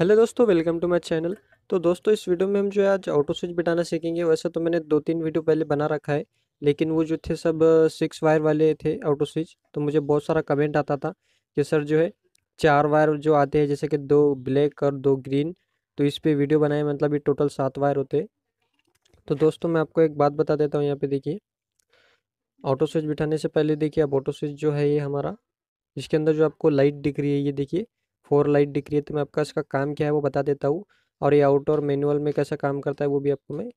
hello दोस्तों welcome to my channel तो दोस्तों इस वीडियो में हम जो है आज ऑटो स्विच बिटाना सीखेंगे वैसे तो मैंने दो तीन वीडियो पहले बना रखा है लेकिन वो जो थे सब सिक्स वायर वाले थे ऑटो स्विच तो मुझे बहुत सारा कमेंट आता था कि सर जो है चार वायर जो आते हैं जैसे कि दो ब्लैक और दो ग्रीन तो इस पर वीडियो बनाए मतलब ये टोटल सात वायर होते तो दोस्तों मैं आपको एक बात बता देता हूँ यहाँ पर देखिए ऑटो स्विच बिठाने से पहले देखिए अब ऑटो स्विच जो है ये हमारा इसके अंदर जो आपको लाइट दिख रही है ये देखिए फोर लाइट दिख रही है तो मैं आपका इसका काम क्या है वो बता देता हूँ और ये आउटडोर मैनुअल में कैसा काम करता है वो भी आपको मैं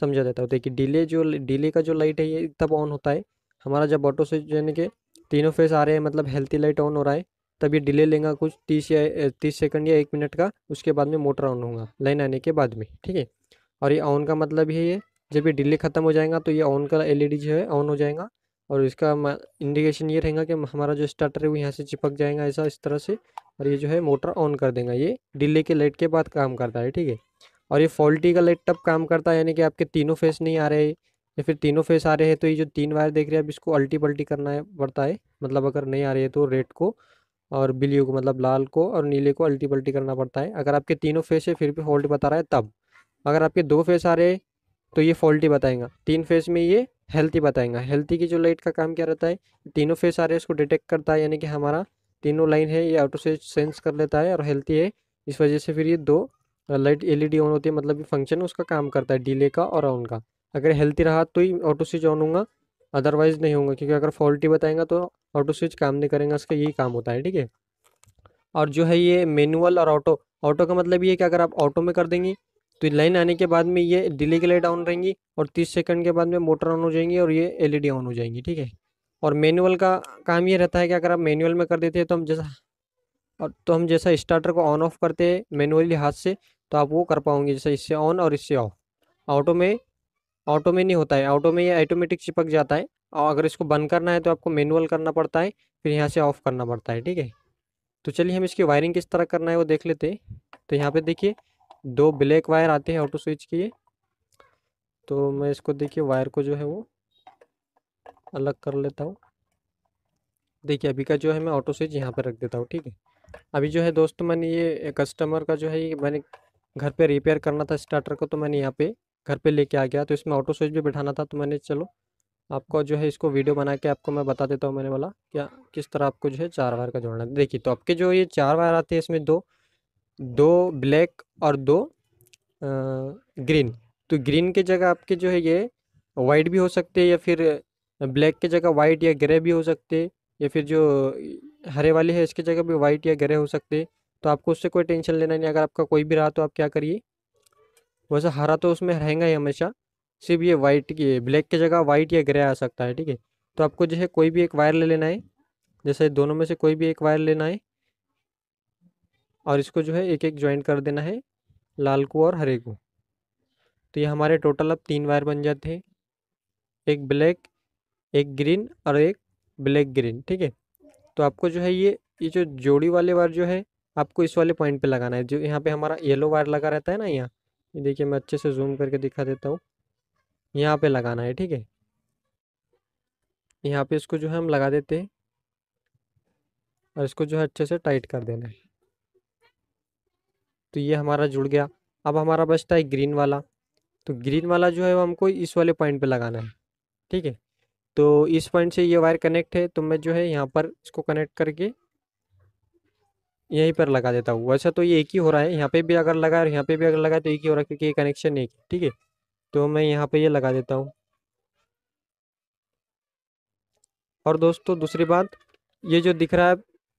समझा देता हूँ देखिए डिले जो डिले का जो लाइट है ये तब ऑन होता है हमारा जब ऑटो से यानी कि तीनों फेस आ रहे हैं मतलब हेल्थी लाइट ऑन हो रहा है तब ये डिले लेगा कुछ तीस या तीस सेकंड या एक मिनट का उसके बाद में मोटर ऑन होगा लाइन आने के बाद में ठीक है और ये ऑन का मतलब ये है जब ये डिले ख़त्म हो जाएगा तो ये ऑन का एलईडी जो है ऑन हो जाएगा और इसका इंडिकेशन ये रहेगा कि हमारा जो स्टार्टर है वो यहाँ से चिपक जाएगा ऐसा इस तरह से और ये जो है मोटर ऑन कर देगा ये डिले के लाइट के बाद काम करता है ठीक है और ये फॉल्टी का लाइट तब काम करता है यानी कि आपके तीनों फेस नहीं आ रहे या फिर तीनों फेस आ रहे हैं तो ये जो तीन वायर देख रहे हैं अब इसको अल्टी पल्टी करना है पड़ता है मतलब अगर नहीं आ रही है तो रेड को और ब्ल्यू को मतलब लाल को और नीले को अल्टी पल्टी करना पड़ता है अगर आपके तीनों फेस है फिर भी फॉल्ट बता रहा है तब अगर आपके दो फेस आ रहे हैं तो ये फॉल्टी बताएगा तीन फेज में ये हेल्थी बताएगा हेल्थी की जो लाइट का काम क्या रहता है तीनों फेज आ रहे हैं इसको डिटेक्ट करता है यानी कि हमारा तीनों लाइन है ये ऑटो से सेंस कर लेता है और हेल्थी है इस वजह से फिर ये दो लाइट एलईडी ऑन होती है मतलब ये फंक्शन उसका काम करता है डीले का और ऑन का अगर हेल्थी रहा तो ही ऑटो स्विच ऑन होगा अदरवाइज नहीं होगा क्योंकि अगर फॉल्टी बताएगा तो ऑटो स्विच काम नहीं करेगा इसका यही काम होता है ठीक है और जो है ये मैनुअल और ऑटो ऑटो का मतलब ये है कि अगर आप ऑटो में कर देंगे तो लाइन आने के बाद में ये डिले के लाइट ऑन रहेंगी और तीस सेकंड के बाद में मोटर ऑन हो जाएंगी और ये एलईडी ऑन हो जाएंगी ठीक है और मैनुअल का काम ये रहता है कि अगर आप मैनुअल में कर देते हैं तो हम जैसा और तो हम जैसा स्टार्टर को ऑन ऑफ करते हैं मैनुअली हाथ से तो आप वो कर पाओगे जैसे इससे ऑन और इससे ऑफ ऑटो में ऑटो में नहीं होता है ऑटो में ये ऑटोमेटिक चिपक जाता है और अगर इसको बंद करना है तो आपको मैनुअल करना पड़ता है फिर यहाँ से ऑफ करना पड़ता है ठीक है तो चलिए हम इसकी वायरिंग किस तरह करना है वो देख लेते हैं तो यहाँ पे देखिए दो ब्लैक वायर आते हैं ऑटो स्विच की तो मैं इसको देखिए वायर को जो है वो अलग कर लेता हूँ देखिए अभी का जो है मैं ऑटो स्विच यहाँ पर रख देता हूँ ठीक है अभी जो है दोस्तों मैंने ये कस्टमर का जो है ये मैंने घर पे रिपेयर करना था स्टार्टर को तो मैंने यहाँ पे घर पे लेके आ गया तो इसमें ऑटो स्विच भी बैठाना था तो मैंने चलो आपको जो है इसको वीडियो बना के आपको मैं बता देता हूँ मैंने बोला क्या किस तरह आपको जो है चार वायर का जोड़ना देखिए तो आपके जो ये चार वायर आते हैं इसमें दो दो ब्लैक और दो ग्रीन तो ग्रीन के जगह आपके जो है ये वाइट भी हो सकते हैं या फिर ब्लैक के जगह वाइट या ग्रे भी हो सकते या फिर जो हरे वाले है इसके जगह भी वाइट या ग्रे हो सकते तो आपको उससे कोई टेंशन लेना नहीं अगर आपका कोई भी रहा तो आप क्या करिए वैसे हरा तो उसमें रहेगा ही हमेशा सिर्फ ये वाइट की ब्लैक की जगह वाइट या ग्रे आ सकता है ठीक है तो आपको जो है कोई भी एक वायर ले लेना है जैसे दोनों में से कोई भी एक वायर लेना है और इसको जो है एक एक ज्वाइन कर देना है लाल को और हरे को तो ये हमारे टोटल अब तीन वायर बन जाते हैं एक ब्लैक एक ग्रीन और एक ब्लैक ग्रीन ठीक है तो आपको जो है ये ये जो जोड़ी वाले वायर जो है आपको इस वाले पॉइंट पे लगाना है जो यहाँ पे हमारा येलो वायर लगा रहता है ना यहाँ ये देखिए मैं अच्छे से जूम करके दिखा देता हूँ यहाँ पे लगाना है ठीक है यहाँ पे इसको जो है हम लगा देते हैं और इसको जो है अच्छे से टाइट कर देना है तो ये हमारा जुड़ गया अब हमारा बचता है ग्रीन वाला तो ग्रीन वाला जो है वो हमको इस वाले पॉइंट पे लगाना है ठीक है तो इस पॉइंट से ये वायर कनेक्ट है तो मैं जो है यहाँ पर इसको कनेक्ट करके यहीं पर लगा देता हूँ वैसा तो ये एक ही हो रहा है यहाँ पे भी अगर लगा और यहाँ पे भी अगर लगा तो एक ही हो रहा है क्योंकि ये कनेक्शन एक ठीक है तो मैं यहाँ पे ये लगा देता हूँ और दोस्तों दूसरी बात ये जो दिख रहा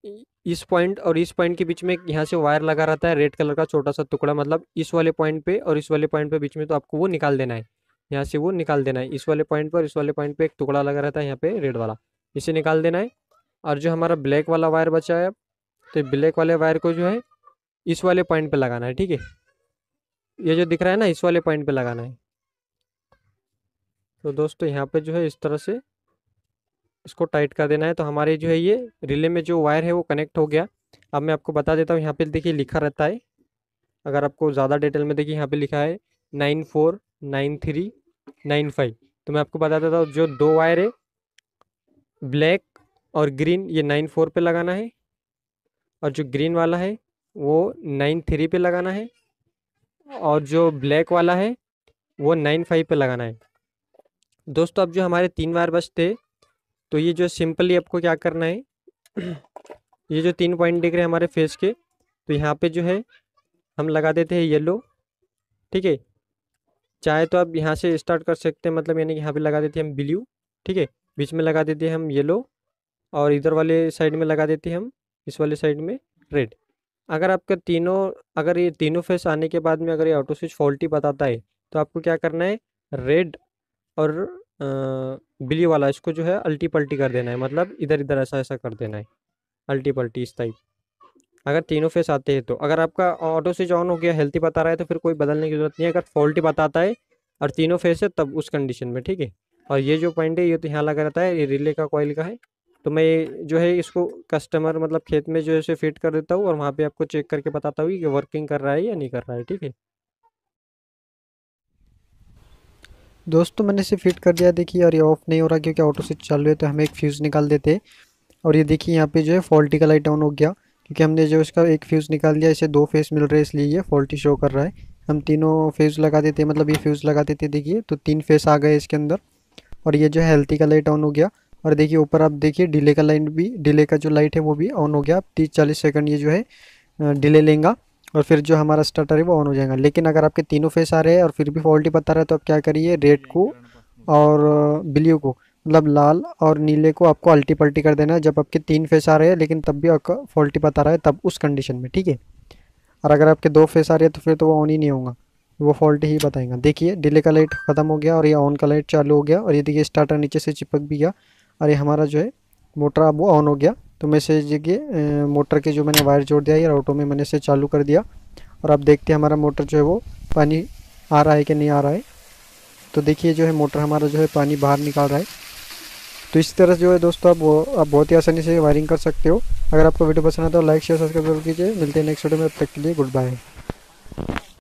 है इस पॉइंट और इस पॉइंट के बीच में यहाँ से वायर लगा रहता है रेड कलर का छोटा सा टुकड़ा मतलब इस वाले पॉइंट पे और इस वाले पॉइंट पे बीच में तो आपको वो निकाल देना है यहाँ से वो निकाल देना है इस वाले पॉइंट पर इस वाले पॉइंट पे एक टुकड़ा लगा रहता है यहाँ पे रेड वाला इसे निकाल देना है और जो हमारा ब्लैक वाला वायर बचा है तो ब्लैक वाले वायर को जो है इस वाले पॉइंट पर लगाना है ठीक है ये जो दिख रहा है ना इस वाले पॉइंट पर लगाना है तो दोस्तों यहाँ पर जो है इस तरह से इसको टाइट कर देना है तो हमारे जो है ये रिले में जो वायर है वो कनेक्ट हो गया अब मैं आपको बता देता हूँ यहाँ पे देखिए लिखा रहता है अगर आपको ज़्यादा डिटेल में देखिए यहाँ पे लिखा है nine four nine three nine five तो मैं आपको बता देता हूँ जो दो वायर है ब्लैक और ग्रीन ये नाइन फोर पर लगाना है और जो ग्रीन वाला है वो नाइन थ्री पे लगाना है और जो ब्लैक वाला है वो नाइन फाइव पर लगाना है दोस्तों अब जो हमारे तीन वायर बचते तो ये जो सिंपली आपको क्या करना है ये जो तीन पॉइंट दिख रहे हैं हमारे फेस के तो यहाँ पे जो है हम लगा देते हैं येलो ठीक है चाहे तो आप यहाँ से स्टार्ट कर सकते हैं मतलब यानी कि यहाँ पे लगा देते हैं हम ब्लू ठीक है बीच में लगा देते हैं हम येलो और इधर वाले साइड में लगा देते हैं हम इस वाले साइड में रेड अगर आपका तीनों अगर ये तीनों फेस आने के बाद में अगर ये ऑटो स्विच फॉल्टी बताता है तो आपको क्या करना है रेड और बिली वाला इसको जो है अल्टी पल्टी कर देना है मतलब इधर इधर ऐसा ऐसा कर देना है अल्टी पल्टी इस टाइप अगर तीनों फेस आते हैं तो अगर आपका ऑटो स्विच ऑन हो गया हेल्थी बता रहा है तो फिर कोई बदलने की ज़रूरत नहीं है अगर फॉल्टी बताता है और तीनों फेस है तब उस कंडीशन में ठीक है और ये जो पॉइंट है ये तो यहाँ लगा रहता है ये रिले का कॉयल का है तो मैं जो है इसको कस्टमर मतलब खेत में जो है फिट कर देता हूँ और वहाँ पर आपको चेक करके बताता हूँ कि वर्किंग कर रहा है या नहीं कर रहा है ठीक है दोस्तों मैंने इसे फिट कर दिया देखिए और ये ऑफ नहीं हो रहा क्योंकि ऑटो स्विच चालू है तो हम एक फ्यूज़ निकाल देते और ये देखिए यहाँ पे जो है फॉल्टी का लाइट ऑन हो गया क्योंकि हमने जो इसका एक फ्यूज़ निकाल दिया इसे दो फेस मिल रहे इसलिए ये फॉल्टी शो कर रहा है हम तीनों फ्यूज़ लगा देते मतलब ये फ्यूज़ लगा देते देखिए तो तीन फेस आ गए इसके अंदर और ये जो है हेल्थी का लाइट ऑन हो गया और देखिए ऊपर आप देखिए डिले का लाइट भी डिले का जो लाइट है वो भी ऑन हो गया तीस चालीस सेकेंड ये जो है डिले लेंगा और फिर जो हमारा स्टार्टर है वो ऑन हो जाएगा लेकिन अगर आपके तीनों फेस आ रहे हैं और फिर भी फॉल्टी बता रहा है तो आप क्या करिए रेड को और ब्लू को मतलब लाल और नीले को आपको अल्टी पल्टी कर देना है जब आपके तीन फेस आ रहे हैं लेकिन तब भी आपका फॉल्टी बता रहा है तब उस कंडीशन में ठीक है और अगर आपके दो फेस आ रहे हैं तो फिर तो वो ऑन ही नहीं होगा वो फॉल्ट ही बताएगा देखिए डिले का लाइट ख़त्म हो गया और ये ऑन का लाइट चालू हो गया और ये देखिए स्टार्टर नीचे से चिपक भी गया और ये हमारा जो है मोटर अब वो ऑन हो गया तो मैं से देखिए मोटर के जो मैंने वायर जोड़ दिया है ऑटो में मैंने इसे चालू कर दिया और आप देखते हैं हमारा मोटर जो है वो पानी आ रहा है कि नहीं आ रहा है तो देखिए जो है मोटर हमारा जो है पानी बाहर निकाल रहा है तो इस तरह से जो है दोस्तों आप आप बहुत ही आसानी से वायरिंग कर सकते हो अगर आपको वीडियो पसंद आता तो लाइक शेयर सब्सक्राइब जरूर कीजिए मिलते हैं नेक्स्ट वीडियो में तब तक के लिए गुड बाय